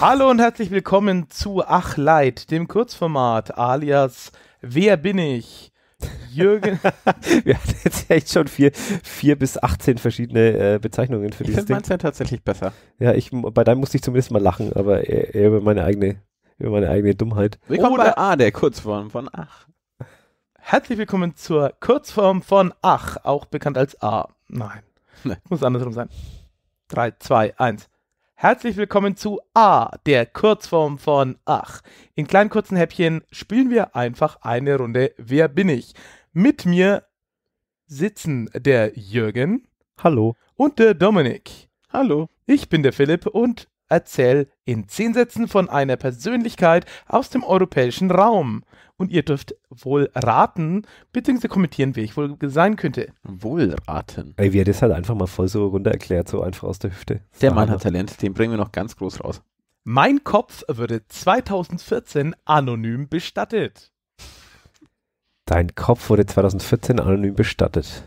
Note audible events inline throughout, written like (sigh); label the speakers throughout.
Speaker 1: Hallo und herzlich willkommen zu Ach Leid, dem Kurzformat alias Wer bin ich? Jürgen. (laughs) Wir hatten jetzt echt schon vier, vier
Speaker 2: bis 18 verschiedene äh, Bezeichnungen für ich dieses Ding. Ich finde ja tatsächlich besser. Ja, ich, bei deinem musste ich zumindest mal lachen, aber eher, über meine eigene, über meine eigene Dummheit. Willkommen Oder bei
Speaker 1: A, der Kurzform von Ach. Herzlich willkommen zur Kurzform von Ach, auch bekannt als A. Nein. Nee. Muss andersrum sein. 3, 2, 1. Herzlich willkommen zu A, der Kurzform von Ach. In kleinen kurzen Häppchen spielen wir einfach eine Runde Wer bin ich? Mit mir sitzen der Jürgen. Hallo. Und der Dominik. Hallo. Ich bin der Philipp und Erzähl in zehn Sätzen von einer Persönlichkeit aus dem europäischen Raum. Und ihr dürft wohl raten, beziehungsweise kommentieren, wer ich wohl sein könnte. Wohl raten.
Speaker 2: Ey, wie er das halt einfach mal voll so runter erklärt, so einfach aus der Hüfte. Der Mann hat Talent, den bringen wir noch ganz groß
Speaker 1: raus. Mein Kopf wurde 2014 anonym bestattet.
Speaker 2: Dein Kopf wurde 2014 anonym bestattet.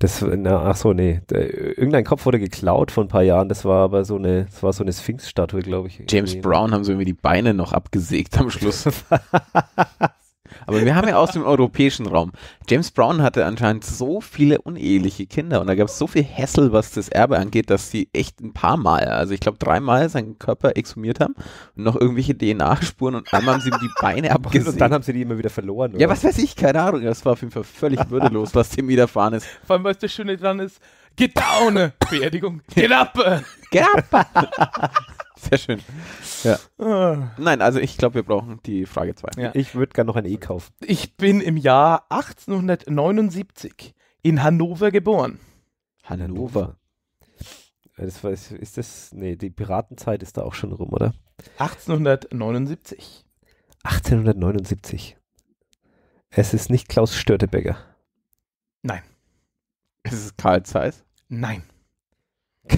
Speaker 2: Das, na, ach so, nee. Äh, irgendein Kopf wurde geklaut vor ein paar Jahren. Das war aber so eine, das war so eine Sphinx-Statue, glaube ich. James irgendwie. Brown haben so irgendwie die Beine noch abgesägt am Schluss. (laughs)
Speaker 3: Aber wir haben ja aus dem europäischen Raum. James Brown hatte anscheinend so viele uneheliche Kinder und da gab es so viel Hässel, was das Erbe angeht, dass sie echt ein paar Mal, also ich glaube dreimal seinen Körper exhumiert haben und noch irgendwelche DNA-Spuren und einmal haben sie ihm die Beine abgesägt. (laughs) Und dann haben sie die immer wieder verloren. Oder? Ja, was weiß ich, keine Ahnung. Das war auf jeden Fall völlig würdelos, was dem widerfahren ist.
Speaker 1: Vor allem, was das Schöne dran ist, get down! Beerdigung. Get up! Get up! (laughs)
Speaker 3: Sehr schön. Ja. Ah. Nein, also ich glaube, wir brauchen die Frage 2. Ja.
Speaker 2: Ich würde gerne noch ein E kaufen.
Speaker 1: Ich bin im Jahr 1879 in Hannover geboren. Hannover. Das
Speaker 2: war, ist das, nee, die
Speaker 1: Piratenzeit
Speaker 2: ist da auch schon rum, oder?
Speaker 1: 1879.
Speaker 2: 1879. Es ist nicht Klaus Störtebegger.
Speaker 1: Nein. Es ist
Speaker 2: Karl Zeiss?
Speaker 1: Nein. (laughs)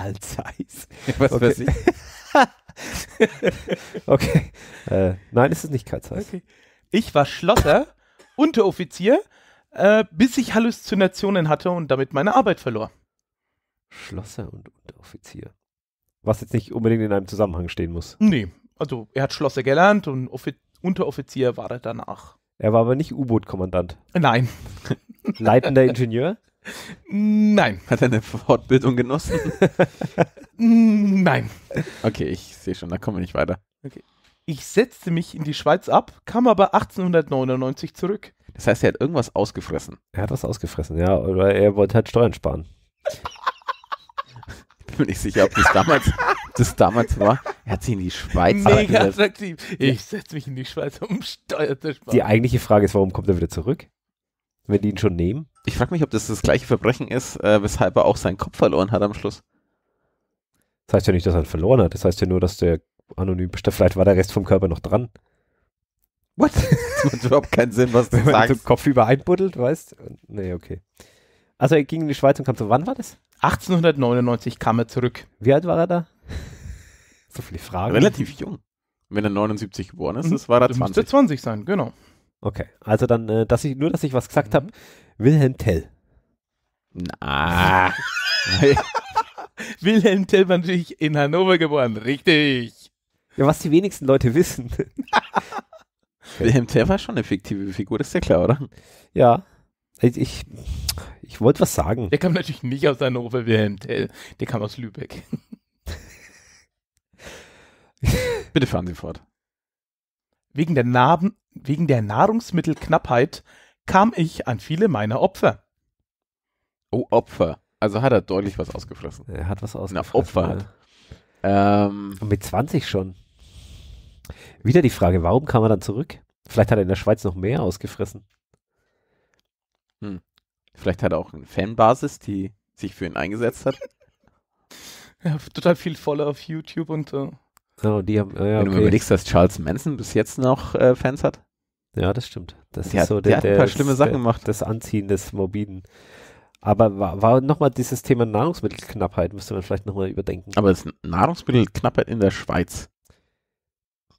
Speaker 1: Halseis. (laughs) Was okay. weiß ich. (laughs) okay. Äh, nein, es ist nicht Kalzheiß. Okay. Ich war Schlosser, Unteroffizier, äh, bis ich Halluzinationen hatte und damit meine Arbeit verlor.
Speaker 2: Schlosser und Unteroffizier. Was jetzt nicht unbedingt in einem Zusammenhang stehen muss.
Speaker 1: Nee, also er hat Schlosser gelernt und Offi Unteroffizier war er danach.
Speaker 2: Er war aber nicht U-Boot-Kommandant. Nein. Leitender Ingenieur? (laughs) Nein. Hat er eine Fortbildung genossen? (laughs)
Speaker 1: Nein.
Speaker 3: Okay, ich sehe schon, da kommen wir nicht weiter.
Speaker 1: Okay. Ich setzte mich in die Schweiz ab, kam aber 1899 zurück.
Speaker 2: Das heißt, er hat irgendwas ausgefressen. Er hat was ausgefressen, ja. Oder er wollte halt Steuern sparen. ich bin nicht sicher, ob das damals, das damals war. Er hat sich in die Schweiz Mega attraktiv. Ich
Speaker 1: setze mich in die Schweiz, um Steuern zu sparen. Die
Speaker 2: eigentliche Frage ist, warum kommt er wieder zurück? Wenn die ihn schon nehmen? Ich frage mich, ob
Speaker 3: das das gleiche Verbrechen ist, äh, weshalb er auch seinen Kopf verloren hat am Schluss.
Speaker 2: Das heißt ja nicht, dass er ihn verloren hat. Das heißt ja nur, dass der anonym, vielleicht war der Rest vom Körper noch dran. What? (laughs) das macht überhaupt keinen Sinn, was du Wenn sagst. Wenn man Kopf übereinbuddelt, weißt Nee, okay. Also er ging in die Schweiz und kam zu, wann war das? 1899 kam er zurück. Wie alt war er da? (laughs) so viele Fragen. Relativ jung. Wenn er 79 geboren ist, mhm. war er 20. Das Müsste 20 sein, genau. Okay, also dann, äh, dass ich, nur dass ich was gesagt mhm. habe, Wilhelm Tell. Na. Ah. (laughs)
Speaker 1: Wilhelm Tell war natürlich in Hannover geboren, richtig.
Speaker 2: Ja, was die wenigsten Leute wissen. (laughs) Wilhelm Tell war schon eine fiktive Figur, das ist ja klar, oder? Ja. Ich, ich,
Speaker 1: ich wollte was sagen. Der kam natürlich nicht aus Hannover, Wilhelm Tell. Der kam aus Lübeck. (laughs) Bitte fahren Sie fort. Wegen der, Narben, wegen der Nahrungsmittelknappheit kam ich an viele meiner Opfer. Oh, Opfer. Also hat er deutlich was ausgefressen. Er hat was ausgefressen. Na, Opfer hat.
Speaker 2: Ähm. mit 20 schon. Wieder die Frage, warum kam er dann zurück? Vielleicht hat er in der Schweiz noch mehr ausgefressen. Hm. Vielleicht hat er
Speaker 3: auch eine Fanbasis, die sich für ihn eingesetzt hat. (laughs)
Speaker 1: Ja, total viel voller auf YouTube und äh,
Speaker 2: so, die haben, ja, Wenn okay. du überlegst, dass Charles Manson bis jetzt noch äh, Fans hat. Ja, das stimmt. Das der ist hat, so der, der hat ein paar der schlimme Sachen gemacht. Das Anziehen des Morbiden. Aber war, war nochmal dieses Thema Nahrungsmittelknappheit, müsste man vielleicht nochmal überdenken. Aber das Nahrungsmittelknappheit in der Schweiz.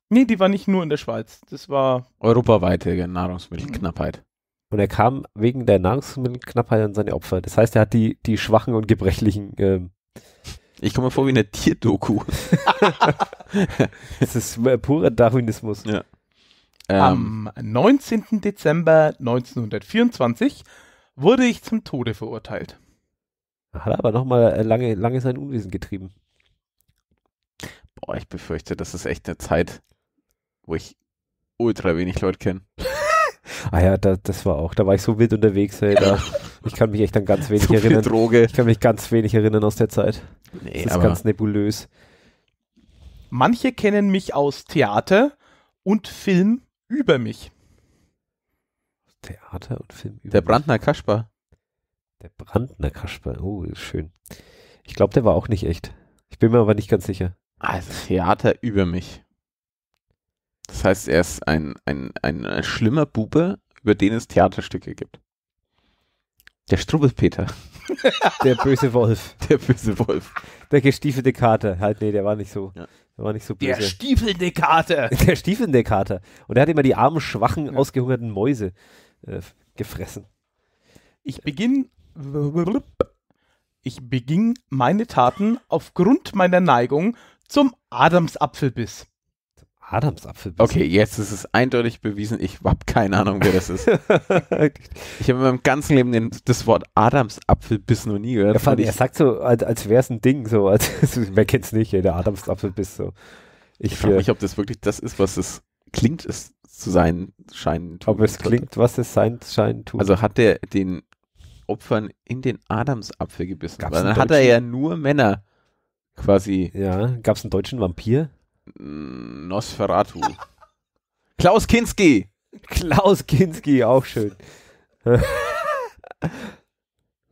Speaker 1: Nee, die war nicht nur in der Schweiz. Das war.
Speaker 2: Europaweite Nahrungsmittelknappheit. Und er kam wegen der Nahrungsmittelknappheit an seine Opfer. Das heißt, er hat die, die Schwachen und Gebrechlichen ähm, ich komme mir vor wie eine Tierdoku.
Speaker 1: (laughs) das ist äh, purer Darwinismus. Ja. Am 19. Ähm. Dezember 1924 wurde ich zum Tode verurteilt. Hat aber nochmal äh, lange, lange sein Unwesen getrieben.
Speaker 2: Boah, ich befürchte, das ist echt eine Zeit, wo ich ultra wenig Leute kenne. ah ja, da, das war auch. Da war ich so wild unterwegs, hey, da. (laughs) Ich kann mich echt an ganz wenig so erinnern. Droge. Ich kann mich ganz wenig erinnern aus der Zeit. Nee, das ist ganz nebulös.
Speaker 1: Manche kennen mich aus Theater und Film über mich.
Speaker 2: Theater und Film über Der Brandner Kasper. Der Brandner Kasper, oh, schön. Ich glaube, der war auch nicht echt. Ich bin mir aber nicht ganz sicher. Also Theater über mich. Das heißt, er ist ein,
Speaker 3: ein, ein schlimmer Bube, über den es Theaterstücke gibt. Der
Speaker 2: Strubbelpeter. (laughs) der böse Wolf. (laughs) Der böse Wolf. Der gestiefelte Kater. Halt, nee, der war nicht so. Ja. Der war nicht so böse. Der stiefelnde Kater. (laughs) Der stiefelnde Kater. Und er hat immer die
Speaker 1: armen, schwachen, ja. ausgehungerten Mäuse äh, gefressen. Ich beginn. Ich beging meine Taten aufgrund meiner Neigung zum Adamsapfelbiss. Adamsapfel. Okay, jetzt ist es eindeutig
Speaker 3: bewiesen. Ich habe keine Ahnung, wer das ist. (laughs) ich habe in meinem ganzen Leben den, das Wort
Speaker 2: Adamsapfelbiss noch nie gehört. Ja, fand, er sagt so, als, als wäre es ein Ding. So, als, (laughs) also, wer kennt es nicht, der Adamsapfelbiss. So. Ich, ich frage äh, mich,
Speaker 3: ob das wirklich das ist, was es klingt, es zu sein scheint. Ob es klingt, was es sein scheint Also hat der den Opfern in den Adamsapfel gebissen. dann hat er ja nur Männer quasi. Ja,
Speaker 2: gab es einen deutschen Vampir? Nosferatu. Klaus Kinski. Klaus Kinski, auch schön. Hm.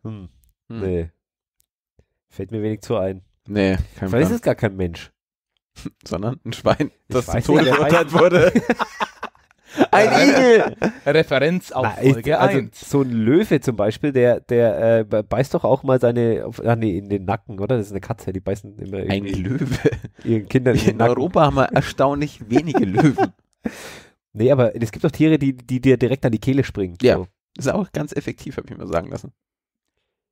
Speaker 2: hm. Nee. Fällt mir wenig zu ein. Nee, kein Vielleicht ist es gar kein Mensch. (laughs) Sondern ein Schwein, das zum Tode verurteilt wurde. (laughs)
Speaker 1: Ein Igel! Referenz auf Na, Folge ich, also
Speaker 2: So ein Löwe zum Beispiel, der, der äh, beißt doch auch mal seine auf, ah, nee, in den Nacken, oder? Das ist eine Katze, die beißen immer Ein Löwe. Ihren Kindern in, in Nacken. Europa haben wir erstaunlich wenige Löwen. (laughs) Nee,
Speaker 3: aber es gibt doch Tiere, die, die dir direkt an die Kehle springen. Ja. So. Ist auch ganz effektiv, habe ich mir sagen lassen.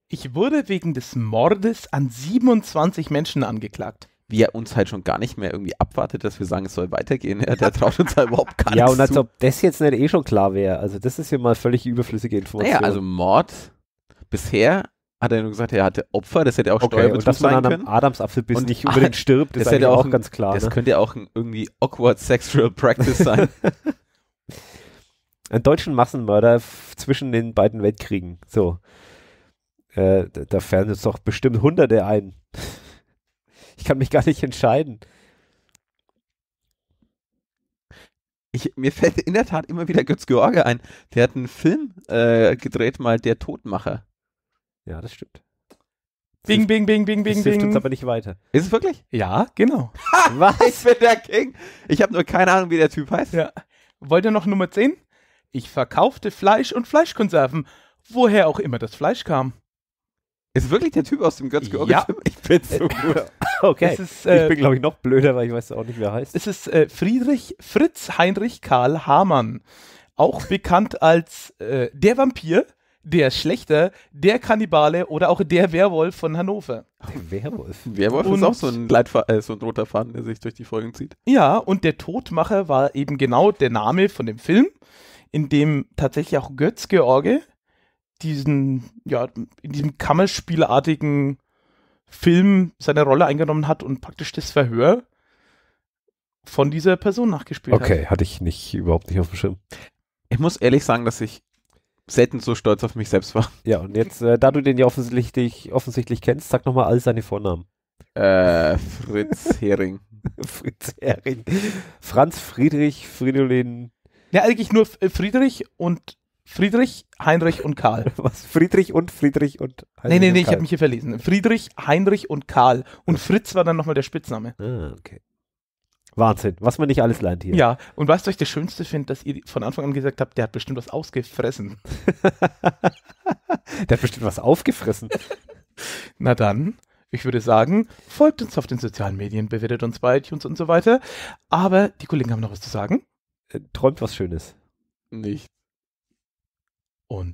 Speaker 1: Ich wurde wegen des Mordes an 27 Menschen angeklagt
Speaker 3: wie er uns halt schon gar nicht mehr irgendwie abwartet, dass wir sagen, es soll weitergehen. (laughs) Ja, der traut uns halt überhaupt gar nicht. Ja, und als ob
Speaker 2: das jetzt nicht eh schon klar wäre. Also, das ist hier mal völlig überflüssige Information. Naja, also Mord bisher hat er nur gesagt, er hatte Opfer, das hätte auch okay, Steuerbezug und dass man an einem Adamsapfelbiss nicht unbedingt (laughs)
Speaker 3: stirbt, das ist hätte auch, auch ganz klar. Das ne? könnte auch ein irgendwie awkward sexual practice sein. (laughs)
Speaker 2: Einen deutschen Massenmörder zwischen den beiden Weltkriegen. So. Äh, da, da fällen uns doch bestimmt Hunderte ein. Ich kann mich gar nicht entscheiden. Ich, mir fällt in
Speaker 3: der Tat immer wieder Götz George ein. Der hat einen Film äh, gedreht, mal Der Todmacher.
Speaker 1: Ja, das stimmt. Bing, bing, bing, bing, bing, das bing. Das aber nicht weiter. Ist es wirklich? Ja, genau. (laughs) Was? Ich bin der King. Ich habe nur keine Ahnung, wie der Typ heißt. Ja. Wollt ihr noch Nummer 10? Ich verkaufte Fleisch und Fleischkonserven, woher auch immer das Fleisch kam. Ist wirklich der Typ aus dem Götz George? Ja. Ich bin so gut. (laughs) okay. Ist, äh, ich bin, glaube ich, noch blöder, weil ich weiß auch nicht, wer heißt. Es ist äh, Friedrich Fritz Heinrich Karl Hamann. Auch bekannt als äh, der Vampir, der Schlechter, der Kannibale oder auch der Werwolf von Hannover. Ach, Werwolf. Werwolf und, ist auch so
Speaker 3: ein, äh,
Speaker 1: so ein roter Faden, der sich durch die Folgen zieht. Ja, und der Todmacher war eben genau der Name von dem Film, in dem tatsächlich auch Götz George diesen, ja, in diesem Kammerspielartigen Film seine Rolle eingenommen hat und praktisch das Verhör von dieser Person nachgespielt okay, hat. Okay, hatte
Speaker 2: ich nicht überhaupt nicht auf dem Schirm.
Speaker 3: Ich muss ehrlich sagen, dass ich selten so stolz auf mich selbst war. Ja, und jetzt, äh,
Speaker 2: da du den ja offensichtlich, offensichtlich kennst, sag nochmal all seine Vornamen. Äh, Fritz
Speaker 1: (laughs) Hering. Fritz Hering. Franz Friedrich Fridolin. Ja, eigentlich nur Friedrich und Friedrich, Heinrich und Karl. (laughs) Was? Friedrich und Friedrich und Heinrich. Nee, nee, nee, ich habe mich hier verlesen. Friedrich, Heinrich und Karl. Und Fritz war dann nochmal der Spitzname. Ah, okay.
Speaker 2: Wahnsinn, was man nicht alles lernt hier. Ja,
Speaker 1: und was ich das Schönste finde, dass ihr von Anfang an gesagt habt, der hat bestimmt was ausgefressen. (laughs) der hat bestimmt was aufgefressen. (laughs) Na dann, ich würde sagen, folgt uns auf den sozialen Medien, bewertet uns bei iTunes und so weiter. Aber die Kollegen haben noch was zu sagen. Äh, träumt was Schönes. Nicht und